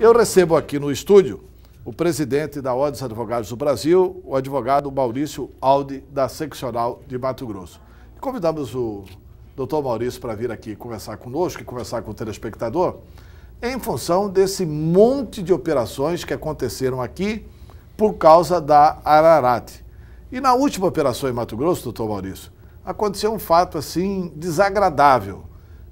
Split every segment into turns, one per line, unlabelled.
Eu recebo aqui no estúdio o presidente da Ordem dos Advogados do Brasil, o advogado Maurício Aldi, da Seccional de Mato Grosso. Convidamos o doutor Maurício para vir aqui conversar conosco e conversar com o telespectador em função desse monte de operações que aconteceram aqui por causa da Ararate. E na última operação em Mato Grosso, doutor Maurício, aconteceu um fato assim desagradável,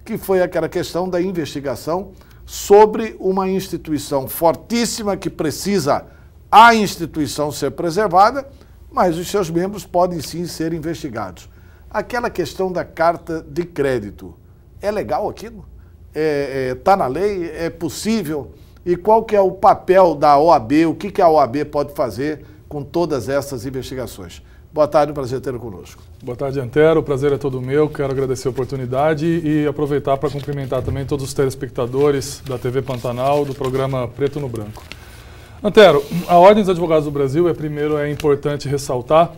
que foi aquela questão da investigação sobre uma instituição fortíssima que precisa a instituição ser preservada, mas os seus membros podem sim ser investigados. Aquela questão da carta de crédito, é legal aquilo? Está é, é, tá na lei? É possível? E qual que é o papel da OAB? O que, que a OAB pode fazer com todas essas investigações? Boa tarde, um prazer tê-lo conosco. Boa tarde,
Antero. O prazer é todo meu. Quero agradecer a oportunidade e aproveitar para cumprimentar também todos os telespectadores da TV Pantanal, do programa Preto no Branco. Antero, a Ordem dos Advogados do Brasil, é primeiro é importante ressaltar,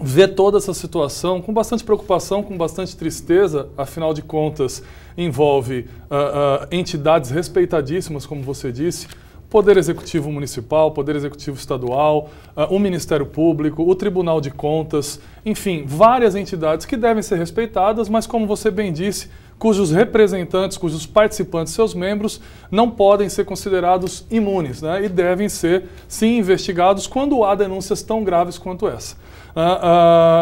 vê toda essa situação com bastante preocupação, com bastante tristeza, afinal de contas envolve uh, uh, entidades respeitadíssimas, como você disse, Poder Executivo Municipal, Poder Executivo Estadual, uh, o Ministério Público, o Tribunal de Contas, enfim, várias entidades que devem ser respeitadas, mas como você bem disse, cujos representantes, cujos participantes, seus membros, não podem ser considerados imunes né? e devem ser, sim, investigados quando há denúncias tão graves quanto essa. Uh,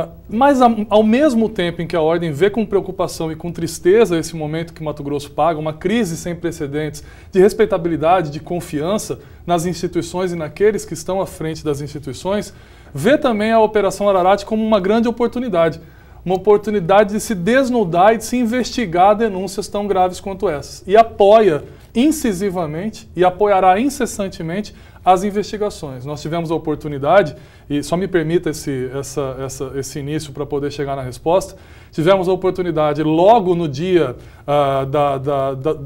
uh, mas ao mesmo tempo em que a ordem vê com preocupação e com tristeza esse momento que Mato Grosso paga, uma crise sem precedentes de respeitabilidade, de confiança nas instituições e naqueles que estão à frente das instituições, vê também a Operação Ararat como uma grande oportunidade uma oportunidade de se desnudar e de se investigar denúncias tão graves quanto essas. E apoia incisivamente e apoiará incessantemente as investigações. Nós tivemos a oportunidade, e só me permita esse, essa, essa, esse início para poder chegar na resposta, tivemos a oportunidade logo no dia uh, da, da, da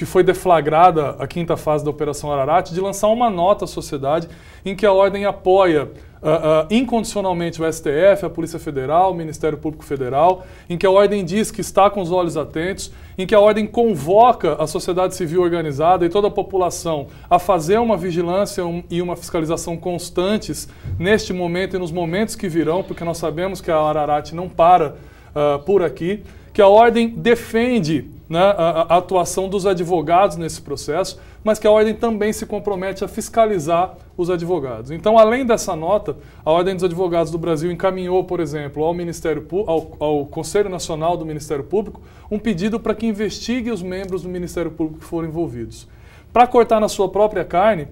que foi deflagrada a quinta fase da Operação Ararat, de lançar uma nota à sociedade em que a ordem apoia Uh, uh, incondicionalmente o STF, a Polícia Federal, o Ministério Público Federal, em que a ordem diz que está com os olhos atentos, em que a ordem convoca a sociedade civil organizada e toda a população a fazer uma vigilância um, e uma fiscalização constantes neste momento e nos momentos que virão, porque nós sabemos que a Ararat não para uh, por aqui que a ordem defende né, a, a atuação dos advogados nesse processo, mas que a ordem também se compromete a fiscalizar os advogados. Então, além dessa nota, a Ordem dos Advogados do Brasil encaminhou, por exemplo, ao Ministério ao, ao Conselho Nacional do Ministério Público um pedido para que investigue os membros do Ministério Público que foram envolvidos. Para cortar na sua própria carne,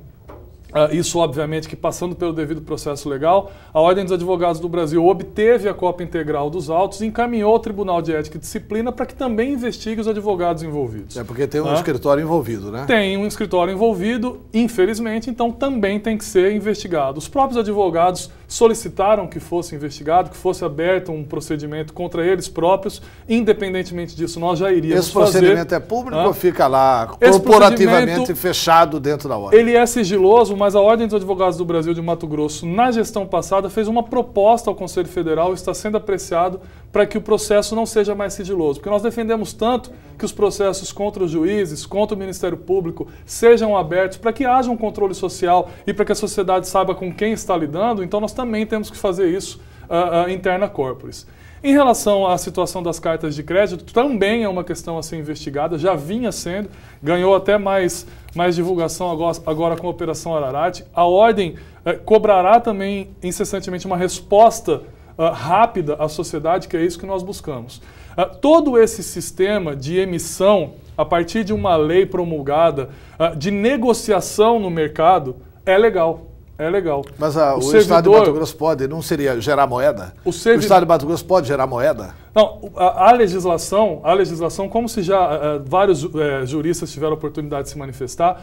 ah, isso, obviamente, que passando pelo devido processo legal, a Ordem dos Advogados do Brasil obteve a cópia integral dos autos e encaminhou ao Tribunal de Ética e Disciplina para que também investigue os advogados envolvidos.
É porque tem um tá? escritório envolvido, né?
Tem um escritório envolvido, infelizmente, então também tem que ser investigado. Os próprios advogados solicitaram que fosse investigado, que fosse aberto um procedimento contra eles próprios, independentemente disso, nós já
iríamos fazer. Esse procedimento é público né? ou fica lá corporativamente fechado dentro da ordem?
Ele é sigiloso, mas a Ordem dos Advogados do Brasil de Mato Grosso, na gestão passada, fez uma proposta ao Conselho Federal, está sendo apreciado para que o processo não seja mais sigiloso. Porque nós defendemos tanto que os processos contra os juízes, contra o Ministério Público, sejam abertos para que haja um controle social e para que a sociedade saiba com quem está lidando. Então, nós também temos que fazer isso uh, uh, interna corporis. Em relação à situação das cartas de crédito, também é uma questão a ser investigada, já vinha sendo, ganhou até mais, mais divulgação agora, agora com a Operação Ararat. A ordem eh, cobrará também incessantemente uma resposta uh, rápida à sociedade, que é isso que nós buscamos. Uh, todo esse sistema de emissão, a partir de uma lei promulgada, uh, de negociação no mercado, é legal é legal.
Mas a, ah, o, o servidor, Estado de Mato Grosso pode, não seria gerar moeda? O, servid... o Estado de Mato Grosso pode gerar moeda?
Não, a, a legislação, a legislação, como se já eh, eh, vários eh, juristas tiveram a oportunidade de se manifestar,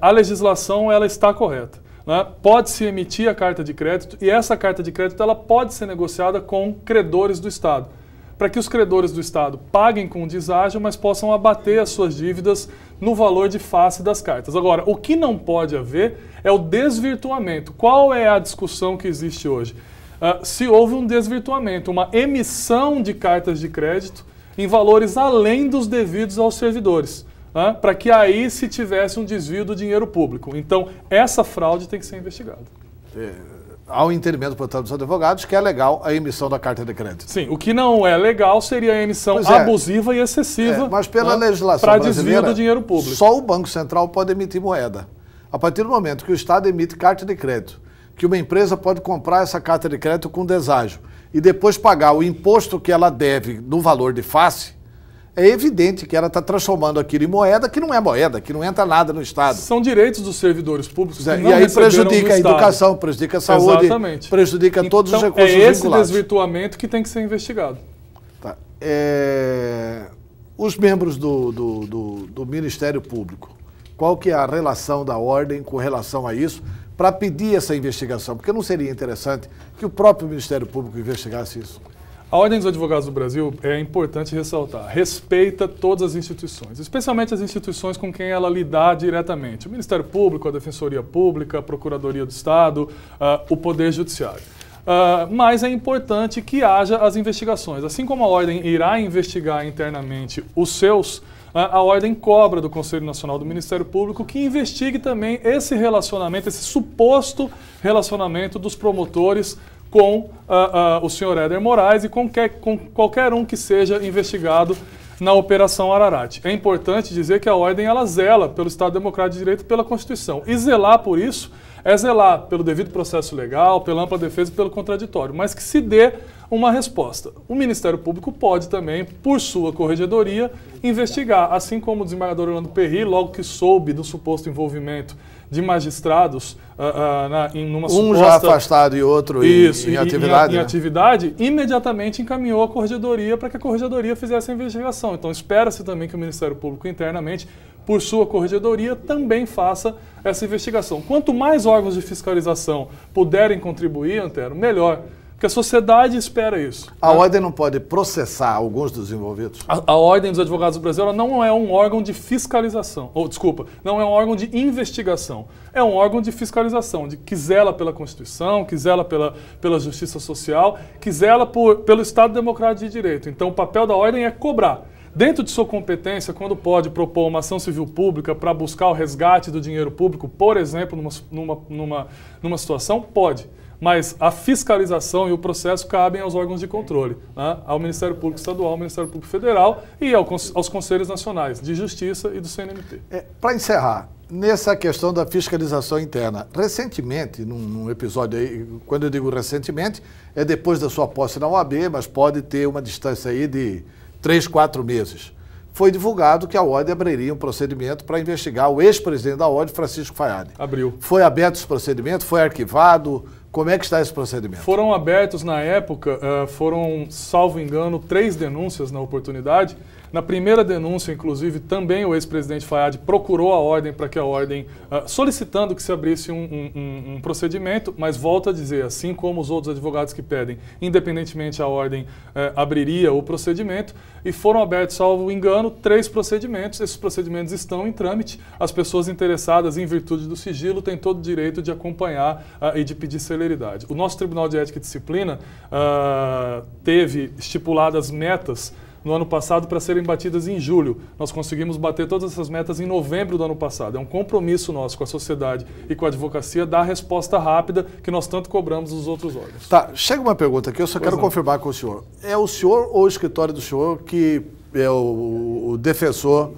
a legislação ela está correta. Né? Pode-se emitir a carta de crédito e essa carta de crédito ela pode ser negociada com credores do Estado para que os credores do Estado paguem com o deságio, mas possam abater as suas dívidas no valor de face das cartas. Agora, o que não pode haver é o desvirtuamento. Qual é a discussão que existe hoje? Uh, se houve um desvirtuamento, uma emissão de cartas de crédito em valores além dos devidos aos servidores, ah, para que aí se tivesse um desvio do dinheiro público. Então, essa fraude tem que ser investigada.
É ao intermédio do tradução de advogados, que é legal a emissão da carta de crédito.
Sim, o que não é legal seria a emissão é, abusiva
e excessiva. É, mas pela né, legislação para desvio do dinheiro público. Só o Banco Central pode emitir moeda. A partir do momento que o Estado emite carta de crédito, que uma empresa pode comprar essa carta de crédito com deságio e depois pagar o imposto que ela deve no valor de face, é evidente que ela está transformando aquilo em moeda que não é moeda, que não entra nada no Estado. São
direitos dos servidores públicos. É, e aí prejudica a educação, prejudica a saúde, Exatamente. prejudica então, todos os é recursos é esse vinculados. desvirtuamento que tem que ser investigado.
Tá. É... Os membros do, do, do, do, Ministério Público, qual que é a relação da ordem com relação a isso para pedir essa investigação? Porque não seria interessante que o próprio Ministério Público investigasse isso?
A Ordem dos Advogados do Brasil, é importante ressaltar, respeita todas as instituições, especialmente as instituições com quem ela lidar diretamente. O Ministério Público, a Defensoria Pública, a Procuradoria do Estado, uh, o Poder Judiciário. Uh, mas é importante que haja as investigações. Assim como a Ordem irá investigar internamente os seus, ah, a ordem cobra do Conselho Nacional do Ministério Público que investigue também esse relacionamento, esse suposto relacionamento dos promotores com uh, uh, o senhor Éder Moraes e com, que, com qualquer um que seja investigado na Operação Ararat. É importante dizer que a ordem ela zela pelo Estado Democrático de Direito e pela Constituição. E zelar por isso é zelar pelo devido processo legal, pela ampla defesa e pelo contraditório, mas que se dê uma resposta. O Ministério Público pode também, por sua corregedoria, investigar, assim como o desembargador Orlando Perri, logo que soube do suposto envolvimento de magistrados uh, uh, na, em uma um suposta... já afastado
e outro Isso, em, em, atividade, em, em né?
atividade, imediatamente encaminhou a corregedoria para que a corregedoria fizesse a investigação. Então espera-se também que o Ministério Público internamente por sua corregedoria, também faça essa investigação. Quanto mais órgãos de fiscalização puderem contribuir, Antero, melhor. Porque a sociedade espera isso. A né? ordem
não pode processar alguns dos envolvidos? A,
a ordem dos advogados do Brasil não é um órgão de fiscalização. Ou, desculpa, não é um órgão de investigação. É um órgão de fiscalização, de que zela pela Constituição, que zela pela, pela justiça social, que zela por, pelo Estado Democrático de Direito. Então, o papel da ordem é cobrar dentro de sua competência, quando pode propor uma ação civil pública para buscar o resgate do dinheiro público, por exemplo, numa, numa, numa, numa situação, pode mas a fiscalização e o processo cabem aos órgãos de controle, né? ao Ministério Público Estadual, ao Ministério Público Federal e ao, aos Conselhos Nacionais de Justiça e do CNMT.
É, Para encerrar, nessa questão da fiscalização interna, recentemente, num, num, episódio aí, quando eu digo recentemente, é depois da sua posse na OAB, mas pode ter uma distância aí de três, quatro meses. Foi divulgado que a OAD abriria um procedimento para investigar o ex-presidente da OAD, Francisco Fayade. Abriu. Foi aberto esse procedimento? Foi arquivado? Como é que está esse procedimento? Foram
abertos na época, eh, foram, salvo engano, três denúncias na oportunidade na primeira denúncia, inclusive, também o ex-presidente Fayad procurou a ordem para que a ordem, uh, solicitando que se abrisse um, um, um, procedimento, mas volta a dizer, assim como os outros advogados que pedem, independentemente a ordem uh, abriria o procedimento, e foram abertos, salvo engano, três procedimentos. Esses procedimentos estão em trâmite. As pessoas interessadas, em virtude do sigilo, têm todo o direito de acompanhar uh, e de pedir celeridade. O nosso Tribunal de Ética e Disciplina teve estipuladas metas no ano passado para serem batidas em julho. Nós conseguimos bater todas essas metas em novembro do ano passado. É um compromisso nosso com a sociedade e com a advocacia dar a resposta rápida que nós tanto cobramos dos outros órgãos.
Tá, chega uma pergunta aqui, eu só pois quero não. É. confirmar com o senhor. É o senhor ou o escritório do senhor que é o, o defensor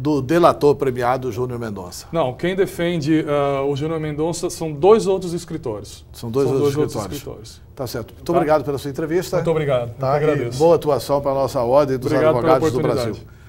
do delator premiado Júnior Mendonça. Não, quem
defende uh, o Júnior Mendonça são dois outros escritores. São dois, são outros, dois escritórios. outros, escritórios.
Tá certo. Muito tá. obrigado pela sua entrevista. Muito obrigado. Tá? agradeço. boa atuação para a nossa ordem dos obrigado advogados do Brasil.